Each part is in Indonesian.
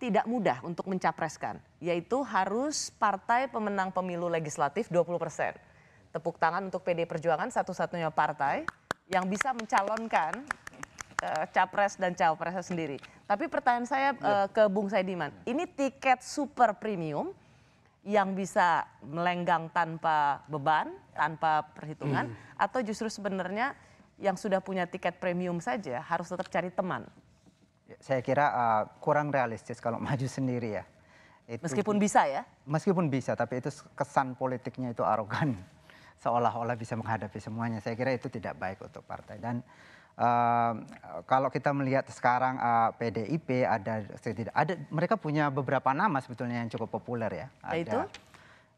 tidak mudah untuk mencapreskan, yaitu harus partai pemenang pemilu legislatif 20 persen. Tepuk tangan untuk PD Perjuangan, satu-satunya partai yang bisa mencalonkan uh, capres dan cawapresnya sendiri. Tapi pertanyaan saya uh, ke Bung Saidiman, ini tiket super premium yang bisa melenggang tanpa beban, tanpa perhitungan, hmm. atau justru sebenarnya yang sudah punya tiket premium saja harus tetap cari teman? Saya kira uh, kurang realistis kalau maju sendiri ya. Itu, meskipun bisa ya? Meskipun bisa, tapi itu kesan politiknya itu arogan. Seolah-olah bisa menghadapi semuanya. Saya kira itu tidak baik untuk partai. Dan uh, kalau kita melihat sekarang uh, eh, PDIP ada, tidak ada, mereka punya beberapa nama sebetulnya yang cukup populer ya. Ada, itu?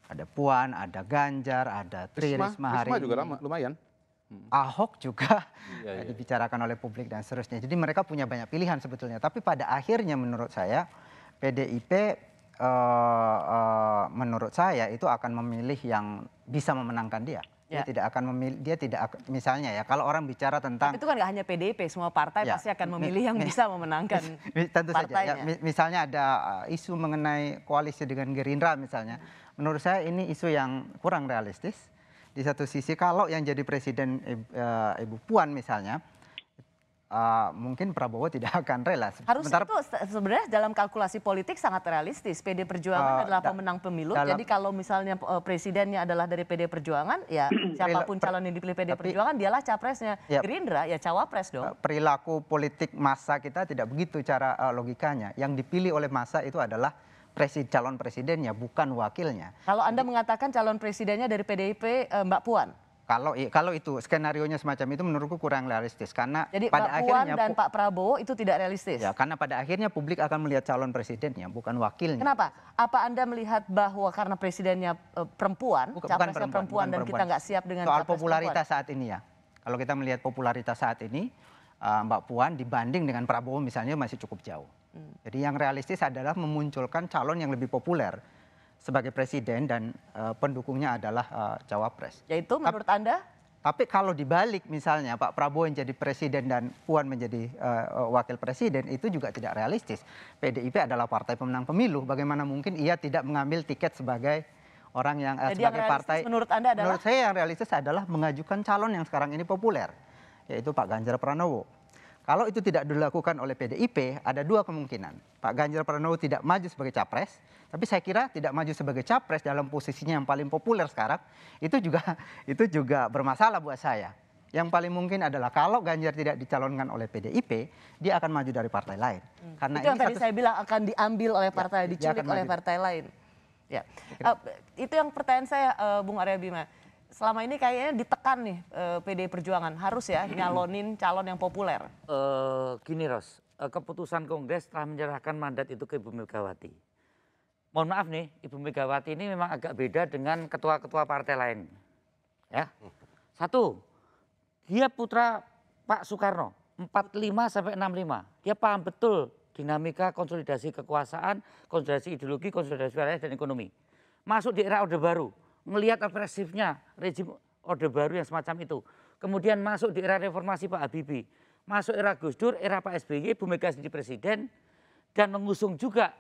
Ada Puan, ada Ganjar, ada Tri Risma, Risma hari Risma juga ini. lumayan hmm. Ahok juga iya, eh, iya. dibicarakan oleh publik dan seterusnya. Jadi mereka punya banyak pilihan sebetulnya. Tapi pada akhirnya menurut saya PDIP uh, uh, menurut saya itu akan memilih yang bisa memenangkan dia. Dia ya. tidak akan memilih, dia tidak misalnya ya kalau orang bicara tentang Tapi itu kan nggak hanya PDIP, semua partai ya, pasti akan memilih yang bisa memenangkan. Tentu partainya. saja. Ya, misalnya ada eh, isu mengenai koalisi dengan Gerindra misalnya, menurut saya ini isu yang kurang realistis di satu sisi kalau yang jadi presiden uh, Ibu Puan misalnya uh, mungkin Prabowo tidak akan rela. Harus Bentar, itu sebenarnya dalam kalkulasi politik sangat realistis. PD Perjuangan uh, adalah pemenang pemilu. Dalam, jadi kalau misalnya uh, presidennya adalah dari PD Perjuangan, ya siapapun per, calon yang dipilih PD tapi, Perjuangan dialah capresnya. Ya, Gerindra ya cawapres dong. Perilaku politik masa kita tidak begitu cara uh, logikanya. Yang dipilih oleh masa itu adalah presiden calon presidennya bukan wakilnya. Kalau Anda mengatakan calon presidennya dari PDIP eh, Mbak Puan. Kalau kalau itu skenario nya semacam itu menurutku kurang realistis karena Jadi, pada Mbak Puan akhirnya dan Pak Prabowo itu tidak realistis. Ya, karena pada akhirnya publik akan melihat calon presidennya bukan wakilnya. Kenapa? Apa Anda melihat bahwa karena presidennya uh, perempuan, bukan, perempuan, perempuan bukan dan perempuan. kita nggak siap dengan soal popularitas perempuan. saat ini ya. Kalau kita melihat popularitas saat ini, eh, Mbak Puan dibanding dengan Prabowo misalnya masih cukup jauh. Jadi yang realistis adalah memunculkan calon yang lebih populer sebagai presiden dan uh, pendukungnya adalah uh, cawapres. Yaitu menurut Ta Anda? Tapi kalau dibalik misalnya Pak Prabowo yang jadi presiden dan Puan menjadi uh, wakil presiden itu juga tidak realistis. PDIP adalah partai pemenang pemilu, bagaimana mungkin ia tidak mengambil tiket sebagai orang yang uh, sebagai yang partai. Menurut Anda adalah? Menurut saya yang realistis adalah mengajukan calon yang sekarang ini populer, yaitu Pak Ganjar Pranowo. Kalau itu tidak dilakukan oleh PDIP, ada dua kemungkinan. Pak Ganjar Pranowo tidak maju sebagai capres, tapi saya kira tidak maju sebagai capres dalam posisinya yang paling populer sekarang, itu juga itu juga bermasalah buat saya. Yang paling mungkin adalah kalau Ganjar tidak dicalonkan oleh PDIP, dia akan maju dari partai lain. Hmm. Karena itu yang tadi satu... saya bilang akan diambil oleh partai, ya, diculik oleh maju. partai lain. Ya, uh, itu yang pertanyaan saya, uh, Bung Arya Bima selama ini kayaknya ditekan nih eh, PD PD Perjuangan harus ya nyalonin calon yang populer. Uh, gini Ros, eh, keputusan Kongres telah menyerahkan mandat itu ke Ibu Megawati. Mohon maaf nih, Ibu Megawati ini memang agak beda dengan ketua-ketua partai lain. Ya. Satu, dia putra Pak Soekarno, 45 sampai 65. Dia paham betul dinamika konsolidasi kekuasaan, konsolidasi ideologi, konsolidasi wilayah dan ekonomi. Masuk di era Orde Baru, melihat agresifnya rezim Orde Baru yang semacam itu. Kemudian masuk di era reformasi Pak Habibie, masuk era Gus Dur, era Pak SBY, Bu Mega jadi presiden dan mengusung juga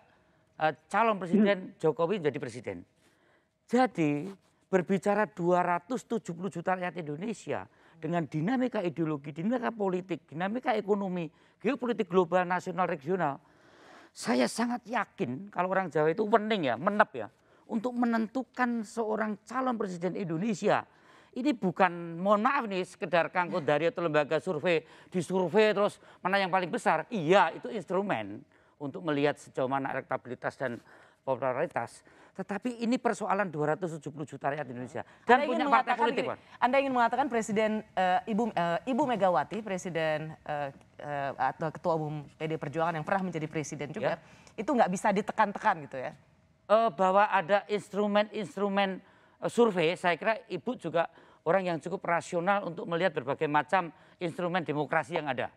uh, calon presiden hmm. Jokowi menjadi presiden. Jadi berbicara 270 juta rakyat Indonesia dengan dinamika ideologi, dinamika politik, dinamika ekonomi, geopolitik global, nasional, regional, saya sangat yakin kalau orang Jawa itu wening ya, menep ya, untuk menentukan seorang calon presiden Indonesia ini bukan mohon maaf nih sekedar kanggo dari atau lembaga survei disurvei terus mana yang paling besar iya itu instrumen untuk melihat sejauh mana elektabilitas dan popularitas tetapi ini persoalan 270 juta rakyat Indonesia dan Anda punya partai politik. Gini, Anda ingin mengatakan Presiden uh, Ibu uh, Ibu Megawati, Presiden uh, uh, atau Ketua Umum PD Perjuangan yang pernah menjadi presiden juga, ya. itu nggak bisa ditekan-tekan gitu ya? uh, bahwa ada instrumen-instrumen uh, survei, saya kira Ibu juga orang yang cukup rasional untuk melihat berbagai macam instrumen demokrasi yang ada.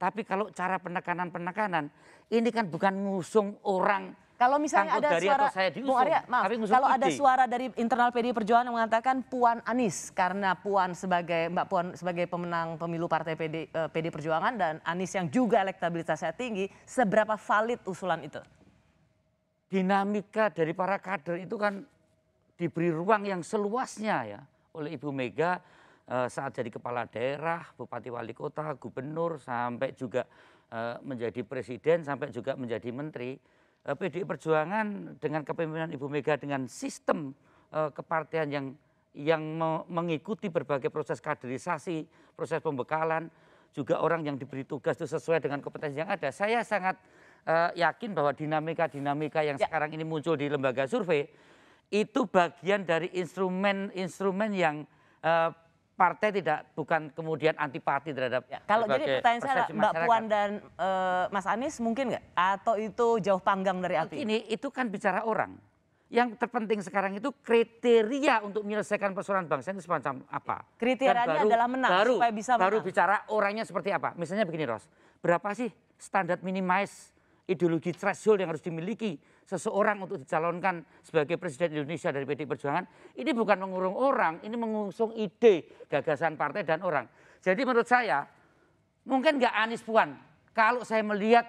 Tapi kalau cara penekanan-penekanan, ini kan bukan ngusung orang kalau misalnya ada ada suara, saya diusung, Arya, maaf, kalau ada suara dari internal PDI Perjuangan yang mengatakan Puan Anis karena Puan sebagai Mbak Puan sebagai pemenang pemilu Partai PD, eh, PD Perjuangan dan Anis yang juga elektabilitasnya tinggi, seberapa valid usulan itu? dinamika dari para kader itu kan diberi ruang yang seluasnya ya oleh Ibu Mega eh, saat jadi kepala daerah, bupati wali kota, gubernur sampai juga eh, menjadi presiden sampai juga menjadi menteri. Eh, PDI Perjuangan dengan kepemimpinan Ibu Mega dengan sistem kepartian yang yang mengikuti berbagai proses kaderisasi, proses pembekalan, juga orang yang diberi tugas itu sesuai dengan kompetensi yang ada. Saya sangat uh, yakin bahwa dinamika-dinamika yang ya. sekarang ini muncul di lembaga survei itu bagian dari instrumen-instrumen yang uh, partai tidak bukan kemudian antipati terhadap ya. kalau jadi pertanyaan saya Mbak Puan dan uh, Mas Anies mungkin nggak atau itu jauh panggang dari api ini itu kan bicara orang yang terpenting sekarang itu kriteria untuk menyelesaikan persoalan bangsa itu semacam apa? Ya, kriterianya baru, adalah menang baru, supaya bisa menang. Baru bicara orangnya seperti apa. Misalnya begini Ros, berapa sih standar minimais ideologi threshold yang harus dimiliki seseorang untuk dicalonkan sebagai presiden Indonesia dari PD Perjuangan ini bukan mengurung orang, ini mengusung ide, gagasan partai dan orang. Jadi menurut saya mungkin nggak Anies Puan kalau saya melihat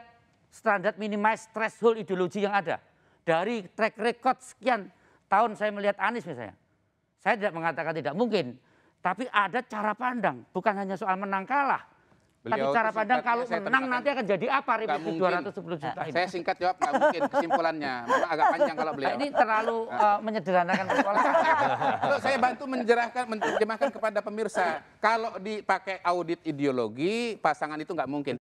standar minimize threshold ideologi yang ada dari track record sekian tahun saya melihat Anies misalnya. Saya tidak mengatakan tidak mungkin, tapi ada cara pandang, bukan hanya soal menang kalah, Beliau Tapi cara pandang ya, kalau menang nanti akan jadi apa ribut 210 juta nah, ini? Saya singkat jawab, nggak mungkin kesimpulannya. Memang agak panjang kalau beliau. Nah, ini terlalu uh, menyederhanakan persoalan. saya bantu menjerahkan, menerjemahkan kepada pemirsa. Kalau dipakai audit ideologi, pasangan itu nggak mungkin.